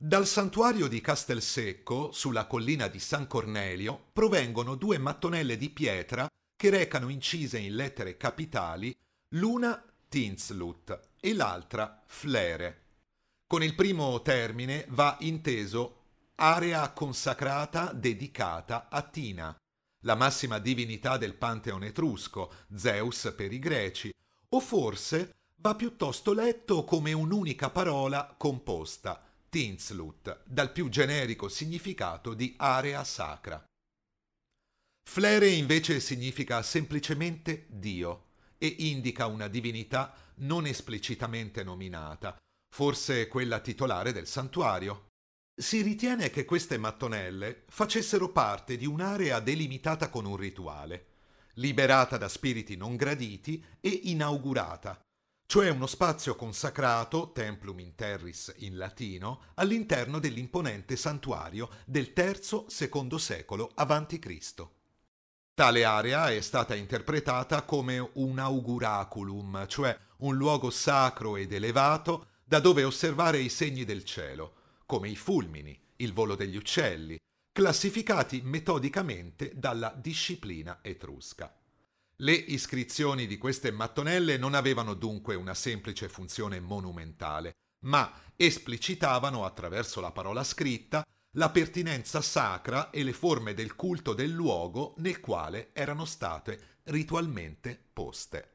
Dal santuario di Castelsecco, sulla collina di San Cornelio, provengono due mattonelle di pietra che recano incise in lettere capitali l'una Tinslut e l'altra Flere. Con il primo termine va inteso area consacrata dedicata a Tina, la massima divinità del panteone etrusco, Zeus per i greci, o forse va piuttosto letto come un'unica parola composta – Tinslut, dal più generico significato di area sacra. Flere invece significa semplicemente Dio e indica una divinità non esplicitamente nominata, forse quella titolare del santuario. Si ritiene che queste mattonelle facessero parte di un'area delimitata con un rituale, liberata da spiriti non graditi e inaugurata, cioè uno spazio consacrato, templum in terris in latino, all'interno dell'imponente santuario del III-II secolo a.C. Tale area è stata interpretata come un auguraculum, cioè un luogo sacro ed elevato da dove osservare i segni del cielo, come i fulmini, il volo degli uccelli, classificati metodicamente dalla disciplina etrusca. Le iscrizioni di queste mattonelle non avevano dunque una semplice funzione monumentale, ma esplicitavano attraverso la parola scritta la pertinenza sacra e le forme del culto del luogo nel quale erano state ritualmente poste.